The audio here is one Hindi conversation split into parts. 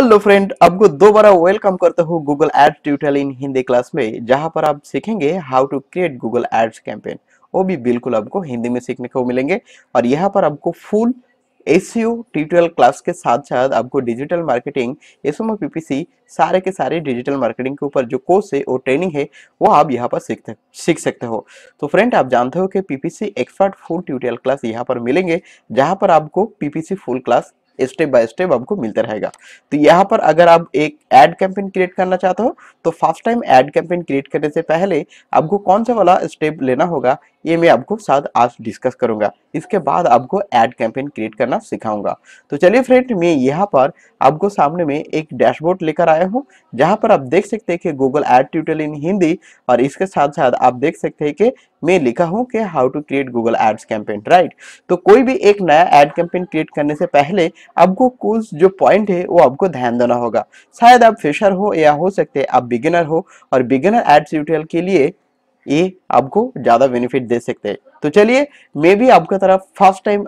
हेलो फ्रेंड आपको दोबारा वेलकम करता हूँ Google ad tutorial in Hindi class में जहाँ पर आप सीखेंगे how to create Google ads campaign वो भी बिल्कुल आपको हिंदी में सीखने को मिलेंगे और यहाँ पर आपको फुल एस ट्यूटोरियल क्लास के साथ साथ आपको डिजिटल मार्केटिंग एस पीपीसी सारे के सारे डिजिटल मार्केटिंग के ऊपर जो कोर्स है वो ट्रेनिंग है वो आप यहाँ पर सीखते सीख सकते हो तो फ्रेंड आप जानते हो कि PPC expert full tutorial class यहाँ पर मिलेंगे जहाँ पर आपको PPC full class step by step आपको मिलता रहेगा तो यहाँ पर अगर आप एक एड कैंपेन क्रिएट करना चाहते हो तो first time ad campaign create करने से पहले आपको कौन सा वाला स्टेप लेना होगा ये मैं आपको साथ आज डिस्कस करूंगा इसके बाद आपको एड कैंपेन क्रिएट करना सिखाऊंगा तो चलिए फ्रेंड मैं यहाँ पर आपको सामने में एक डैशबोर्ड लेकर आया हूँ जहाँ पर आप देख सकते हैं कि Google ad tutorial in Hindi और इसके साथ साथ आप देख सकते हैं कि में लिखा हूं कि how to create Google ads campaign right तो कोई भी एक नया एड कैंपेन क्रिएट करने से पहले आपको कुछ जो पॉइंट है वो आपको ध्यान देना होगा शायद आप फ्रेशर हो या हो सकते आप बिगिनर हो और बिगिनर एड्स ट्यूटोरियल के लिए ये आपको ज़्यादा बेनिफिट दे सकते हैं तो चलिए मे भी आपका तरफ first time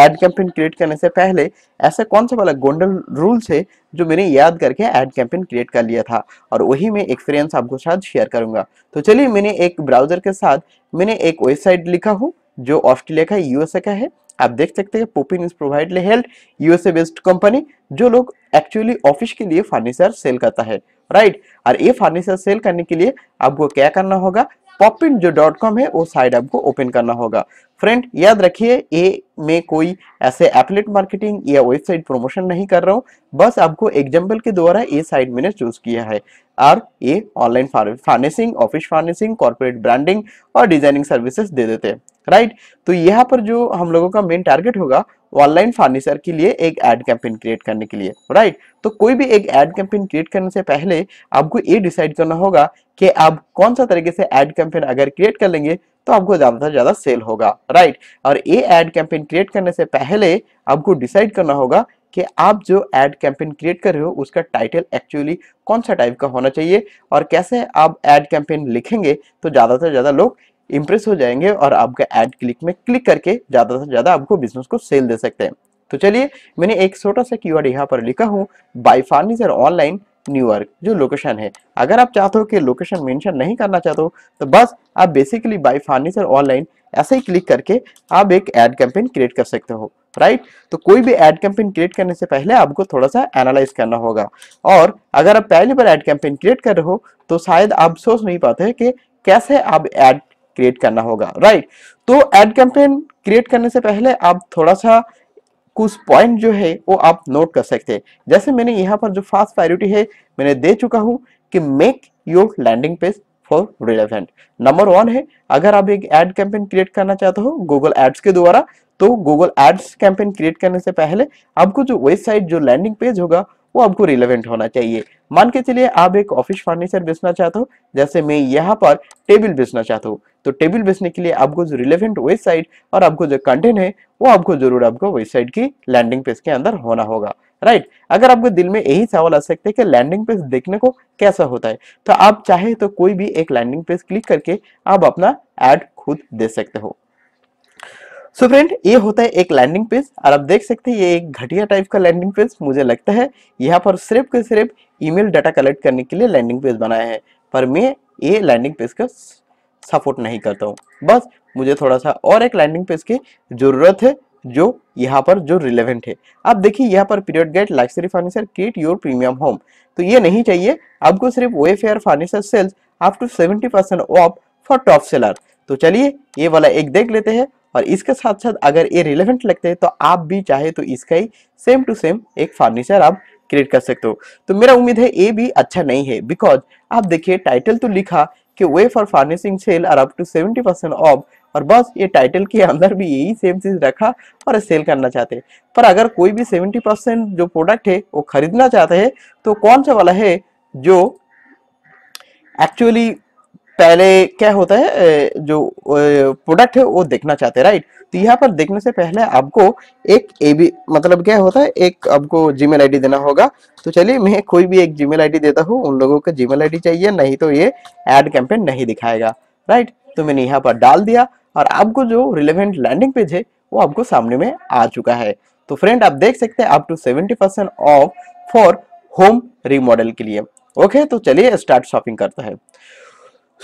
ad campaign create करने से पहले ऐसे कौन से वाला गोंडल रूल्स है जो मैंने याद करके एड कैंपेन क्रिएट कर लिया था और वही मैं एक्सपीरियंस आपको साथ शेयर करूंगा तो चलिए मैंने एक ब्राउजर के साथ मैंने एक वेबसाइट लिखा हूँ जो ऑस्ट्रेलिया का यूएसए का है आप देख सकते हैं पोपिन is privately held USA based company जो लोग एक्चुअली ऑफिस के लिए फर्नीचर सेल करता है राइट right? और ये फर्नीचर सेल करने के लिए आपको क्या करना होगा पॉपिन जो डॉट कॉम है वो साइड आपको ओपन करना होगा फ्रेंड याद रखिए ए में कोई ऐसे एफलेट मार्केटिंग या वेबसाइट प्रमोशन नहीं कर रहा हूँ बस आपको एग्जाम्पल के द्वारा ये साइड मैंने चूज किया है और ये online financing office financing corporate branding और डिजाइनिंग सर्विसेज दे देते हैं राइट तो यहाँ पर जो हम लोगों का मेन टारगेट होगा ऑनलाइन फर्नीचर के लिए एक एड कैंपेन क्रिएट करने के लिए राइट तो कोई भी एक एड कैंपेन क्रिएट करने से पहले आपको ये डिसाइड करना होगा कि आप कौन सा तरीके से एड कैंपेन अगर क्रिएट कर लेंगे तो आपको ज़्यादा से ज़्यादा सेल होगा राइट और ये एड कैंपेन क्रिएट करने से पहले आपको डिसाइड करना होगा कि आप जो एड कैंपेन क्रिएट कर रहे हो उसका टाइटल एक्चुअली कौन सा टाइप का होना चाहिए और कैसे आप एड कैंपेन लिखेंगे तो ज़्यादा से ज़्यादा लोग इंप्रेस हो जाएंगे और आपका एड क्लिक में क्लिक करके ज़्यादा से ज़्यादा आपको बिजनेस को सेल दे सकते हैं तो चलिए मैंने एक छोटा सा कीवर्ड यहाँ पर लिखा हूँ बाई फर्नीचर ऑनलाइन न्यूयॉर्क जो लोकेशन है अगर आप चाहते हो कि लोकेशन मेंशन नहीं करना चाहते हो तो बस आप बेसिकली बाई फर्नीचर ऑनलाइन ऐसे ही क्लिक करके आप एक एड कैंपेन क्रिएट कर सकते हो राइट तो कोई भी एड कैंपेन क्रिएट करने से पहले आपको थोड़ा सा एनालाइज करना होगा और अगर आप पहली बार एड कैंपेन क्रिएट कर रहे हो तो शायद आप सोच नहीं पाते कि कैसे आप एड क्रिएट करना होगा राइट तो एड कैंपेन क्रिएट करने से पहले आप थोड़ा सा कुछ पॉइंट जो है वो आप नोट कर सकते हैं जैसे मैंने यहाँ पर जो फास्ट प्रायोरिटी है मैंने दे चुका हूँ कि make your landing page for relevant number one है अगर आप एक एड कैंपेन क्रिएट करना चाहते हो गूगल एड्स के द्वारा तो गूगल एड्स कैंपेन क्रिएट करने से पहले आपको जो वेबसाइट जो लैंडिंग पेज होगा वो आपको रिलेवेंट होना चाहिए मान के चलिए आप एक ऑफिस फर्नीचर बेचना चाहते हो जैसे मैं यहाँ पर टेबल बेचना चाहता हूँ तो टेबल बेचने के लिए आपको जो रिलेवेंट वेबसाइट और आपको जो कंटेंट है वो आपको जरूर आपको वेबसाइट की लैंडिंग पेज के अंदर होना होगा राइट right. अगर आपको दिल में यही सवाल आ सकते हैं कि लैंडिंग पेज देखने को कैसा होता है तो आप चाहे तो कोई भी एक लैंडिंग पेज क्लिक करके आप अपना एड खुद दे सकते हो सो so फ्रेंड ये होता है एक लैंडिंग पेज और आप देख सकते हैं ये एक घटिया टाइप का लैंडिंग पेज मुझे लगता है यहाँ पर सिर्फ के सिर्फ ईमेल डाटा कलेक्ट करने के लिए लैंडिंग पेज बनाया है पर मैं ये लैंडिंग पेज का सपोर्ट नहीं करता हूँ बस मुझे थोड़ा सा और एक लैंडिंग पेज की ज़रूरत है जो यहाँ पर जो रिलेवेंट है आप देखिए यहाँ पर Perigold luxury furniture create your premium home तो ये नहीं चाहिए आपको सिर्फ Wayfair furniture sales up to seventy percent off for top seller तो चलिए ये वाला एक देख लेते हैं और इसके साथ साथ अगर ये रिलेवेंट लगते हैं तो आप भी चाहे तो इसका ही सेम टू सेम एक फर्नीचर आप क्रिएट कर सकते हो तो मेरा उम्मीद है ये भी अच्छा नहीं है बिकॉज आप देखिए टाइटल तो लिखा कि Wayfair furnishing sale are up to seventy percent off और बस ये टाइटल के अंदर भी यही सेम चीज़ रखा और सेल करना चाहते हैं पर अगर कोई भी सेवेंटी परसेंट जो प्रोडक्ट है वो खरीदना चाहते हैं तो कौन सा वाला है जो एक्चुअली पहले क्या होता है जो प्रोडक्ट है वो देखना चाहते हैं राइट तो यहाँ पर देखने से पहले आपको एक ए मतलब क्या होता है एक आपको जीमेल मेल देना होगा तो चलिए मैं कोई भी एक जीमेल मेल देता हूँ उन लोगों का जीमेल मेल चाहिए नहीं तो ये एड कैंपेन नहीं दिखाएगा राइट तो मैंने यहाँ पर डाल दिया और आपको जो रिलेवेंट लैंडिंग पेज है वो आपको सामने में आ चुका है तो फ्रेंड आप देख सकते हैं up to seventy percent off for home remodel के लिए ओके तो चलिए स्टार्ट शॉपिंग करता है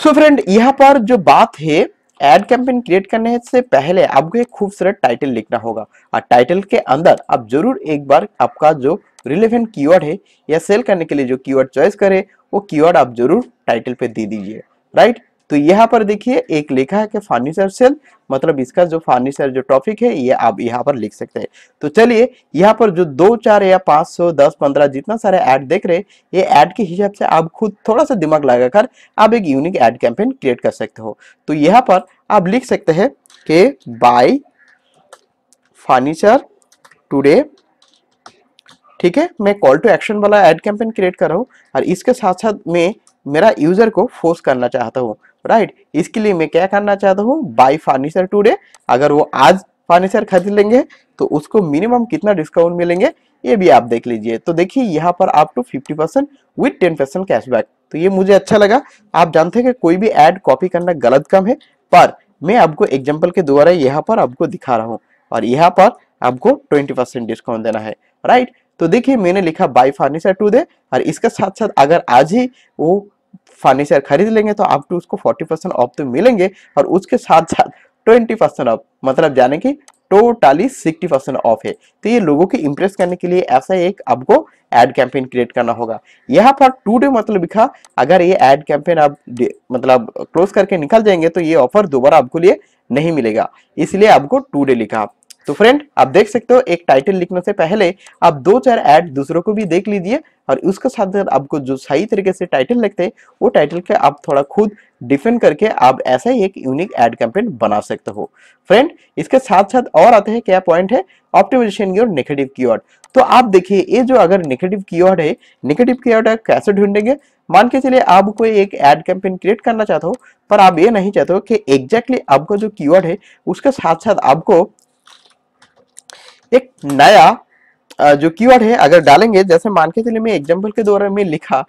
सो फ्रेंड यहाँ पर जो बात है एड कैंपेन क्रिएट करने से पहले आपको एक खूबसूरत टाइटल लिखना होगा और टाइटल के अंदर आप जरूर एक बार आपका जो रिलेवेंट कीवर्ड है या सेल करने के लिए जो कीवर्ड चॉइस करे वो कीवर्ड आप जरूर टाइटल पे दे दीजिए राइट तो यहाँ पर देखिए एक लिखा है कि फर्नीचर सेल मतलब इसका जो फर्नीचर जो टॉपिक है ये आप यहाँ पर लिख सकते हैं तो चलिए यहाँ पर जो दो चार या पाँच सौ दस पंद्रह जितना सारे ऐड देख रहे हैं ये ऐड के हिसाब से आप खुद थोड़ा सा दिमाग लगाकर आप एक यूनिक ऐड कैंपेन क्रिएट कर सकते हो तो यहाँ पर आप लिख सकते हैं कि बाई फर्नीचर टुडे ठीक है मैं कॉल टू एक्शन वाला एड कैंपेन क्रिएट कर रहा हूँ और इसके साथ साथ मैं मेरा यूजर को फोर्स करना चाहता हूँ राइट इसके लिए मैं क्या करना चाहता हूँ बाई फर्नीचर टूडे अगर वो आज फर्नीचर खरीद लेंगे तो उसको मिनिमम कितना डिस्काउंट मिलेंगे ये भी आप देख लीजिए तो देखिए यहाँ पर आप two fifty percent with ten percent cashback तो ये मुझे अच्छा लगा आप जानते हैं कि कोई भी एड कॉपी करना गलत काम है पर मैं आपको एग्जाम्पल के द्वारा यहाँ पर आपको दिखा रहा हूँ और यहाँ पर आपको ट्वेंटी परसेंट डिस्काउंट देना है राइट तो देखिए मैंने लिखा बाई फर्नीचर टू दे और इसके साथ साथ अगर आज ही वो फर्नीचर खरीद लेंगे तो आप टू उसको फोर्टी परसेंट ऑफ तो मिलेंगे और उसके साथ साथ ट्वेंटी परसेंट ऑफ मतलब जाने की टोटली सिक्सटी परसेंट ऑफ है तो ये लोगों की इम्प्रेस करने के लिए ऐसा एक आपको एड कैंपेन क्रिएट करना होगा यहाँ पर टू डे मतलब लिखा अगर ये एड कैंपेन आप मतलब क्लोज करके निकल जाएंगे तो ये ऑफर दोबारा आपको लिए नहीं मिलेगा इसलिए आपको टू डे लिखा तो फ्रेंड आप देख सकते हो एक टाइटल लिखने से पहले आप दो चार एड दूसरों को भी देख लीजिए और उसके साथ साथ आपको जो सही तरीके से टाइटल लगते हैं वो टाइटल के आप थोड़ा खुद डिफेंड करके आप ऐसा ही एक यूनिक एड कैंपेन बना सकते हो फ्रेंड इसके साथ साथ और आते हैं क्या पॉइंट है ऑप्टिमाइजेशन की योर नेगेटिव कीवर्ड तो आप देखिए ये जो अगर नेगेटिव कीवर्ड है नेगेटिव कीवर्ड कैसे ढूंढेंगे मान के चलिए आप कोई एक एड कैंपेन क्रिएट करना चाहते हो पर आप ये नहीं चाहते हो कि एग्जैक्टली exactly आपको जो कीवर्ड है उसके साथ साथ आपको एक नया जो कीवर्ड है अगर डालेंगे जैसे मान के चलिए मैं एग्जाम्पल के द्वारा में लिखा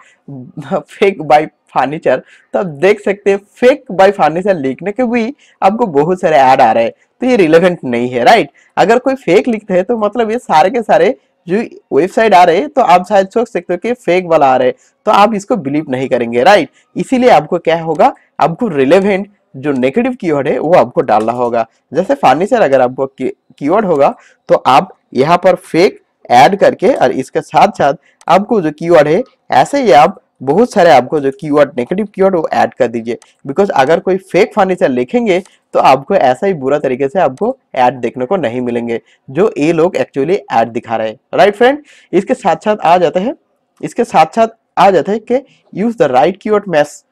फेक बाई फर्नीचर तो आप देख सकते हैं फेक बाय फर्नीचर लिखने के भी आपको बहुत सारे ऐड आ रहे हैं तो ये रिलेवेंट नहीं है राइट अगर कोई फेक लिखते हैं तो मतलब ये सारे के सारे जो वेबसाइट आ रहे हैं तो आप शायद सोच सकते हो कि फेक वाला आ रहे हैं तो आप इसको बिलीव नहीं करेंगे राइट इसीलिए आपको क्या होगा आपको रिलेवेंट जो नेगेटिव कीवर्ड है वो आपको डालना होगा जैसे फर्नीचर अगर आपको कीवर्ड होगा तो आप यहाँ पर फेक ऐड करके और इसके साथ साथ आपको जो कीवर्ड है ऐसे ही आप बहुत सारे आपको जो कीवर्ड नेगेटिव कीवर्ड वो ऐड कर दीजिए बिकॉज अगर कोई फेक फर्नीचर लिखेंगे तो आपको ऐसा ही बुरा तरीके से आपको ऐड देखने को नहीं मिलेंगे जो ये लोग एक्चुअली ऐड दिखा रहे हैं राइट फ्रेंड इसके साथ साथ आ जाते हैं इसके साथ साथ आ जाते हैं कि use the right keyword match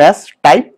match type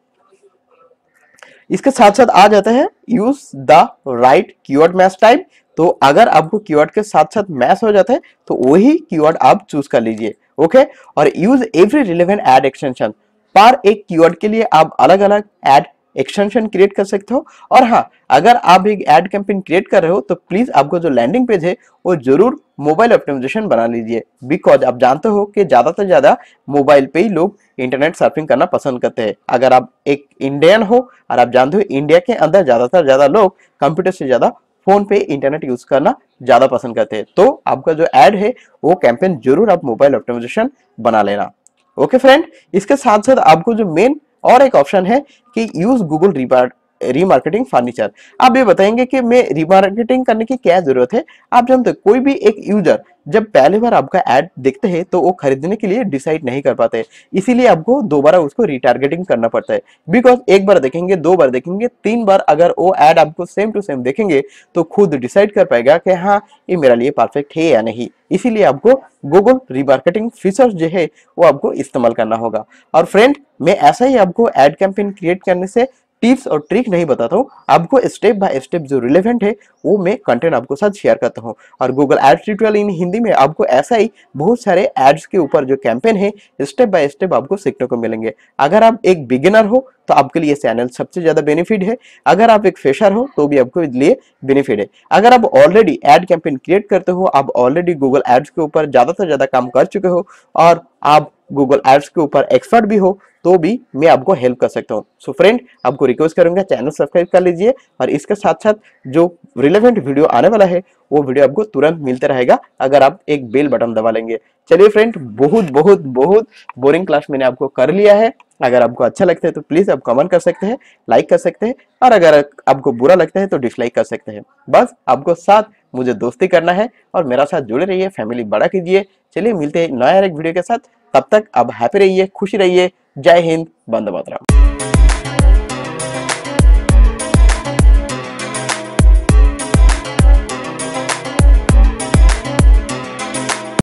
इसके साथ साथ आ जाता है use the right keyword match type तो अगर आपको कीवर्ड के साथ साथ मैथ हो जाता है तो वही कीवर्ड आप चूज कर लीजिए ओके और use every relevant ad extension पर एक कीवर्ड के लिए आप अलग अलग एड एक्सटेंशन क्रिएट कर सकते हो और हाँ अगर आप एक एड कैंपेन क्रिएट कर रहे हो तो प्लीज आपको जो लैंडिंग पेज है वो जरूर मोबाइल ऑप्टिमाइजेशन बना लीजिए बिकॉज आप जानते हो कि ज्यादा से ज्यादा मोबाइल पे ही लोग इंटरनेट सर्फिंग करना पसंद करते हैं अगर आप एक इंडियन हो और आप जानते हो इंडिया के अंदर ज्यादातर ज्यादा लोग कंप्यूटर से ज्यादा फोन पे इंटरनेट यूज करना ज्यादा पसंद करते हैं तो आपका जो एड है वो कैंपेन जरूर आप मोबाइल ऑप्टिमाइजेशन बना लेना ओके फ्रेंड इसके साथ साथ आपको जो मेन और एक ऑप्शन है कि use Google reward remarketing furniture आप ये बताएंगे कि मैं रीमार्केटिंग करने की क्या जरूरत है आप जानते हैं कोई भी एक यूजर जब पहले बार आपका एड देखते हैं तो वो खरीदने के लिए डिसाइड नहीं कर पाते इसीलिए आपको दोबारा उसको रिटारगेटिंग करना पड़ता है बिकॉज एक बार देखेंगे दो बार देखेंगे तीन बार अगर वो एड आपको सेम टू सेम देखेंगे तो खुद डिसाइड कर पाएगा कि हाँ ये मेरा लिए परफेक्ट है या नहीं इसीलिए आपको गूगल रिमार्केटिंग फीचर्स जो है वो आपको इस्तेमाल करना होगा और फ्रेंड मैं ऐसा ही आपको एड कैंपेन क्रिएट करने से टिप्स और ट्रिक नहीं बताता हूँ आपको स्टेप बाय स्टेप जो रिलेवेंट है वो मैं कंटेंट आपको साथ शेयर करता हूँ और Google ad tutorial in Hindi में आपको ऐसा ही बहुत सारे एड्स के ऊपर जो कैंपेन है स्टेप बाय स्टेप आपको सीखने को मिलेंगे अगर आप एक बिगिनर हो तो आपके लिए चैनल सबसे ज़्यादा बेनिफिट है अगर आप एक फेशर हो तो भी आपको लिए बेनिफिट है अगर आप ऑलरेडी एड कैंपेन क्रिएट करते हो आप ऑलरेडी गूगल एड्स के ऊपर ज़्यादा से ज़्यादा काम कर चुके हो और आप गूगल एप्स के ऊपर एक्सपर्ट भी हो तो भी मैं आपको हेल्प कर सकता हूँ सो फ्रेंड आपको रिक्वेस्ट करूंगा चैनल सब्सक्राइब कर लीजिए और इसके साथ साथ जो रिलेवेंट वीडियो आने वाला है वो वीडियो आपको तुरंत मिलता रहेगा अगर आप एक बेल बटन दबा लेंगे चलिए फ्रेंड बहुत बहुत बहुत बोरिंग क्लास मैंने आपको कर लिया है अगर आपको अच्छा लगता है तो प्लीज आप कमेंट कर सकते हैं लाइक कर सकते हैं और अगर आपको बुरा लगता है तो डिसलाइक कर सकते हैं बस आपको साथ मुझे दोस्ती करना है और मेरा साथ जुड़े रहिए फैमिली बड़ा कीजिए चलिए मिलते हैं नया एक वीडियो के साथ तब तक आप हैप्पी रहिए खुशी रहिए जय हिंद बंद मातरम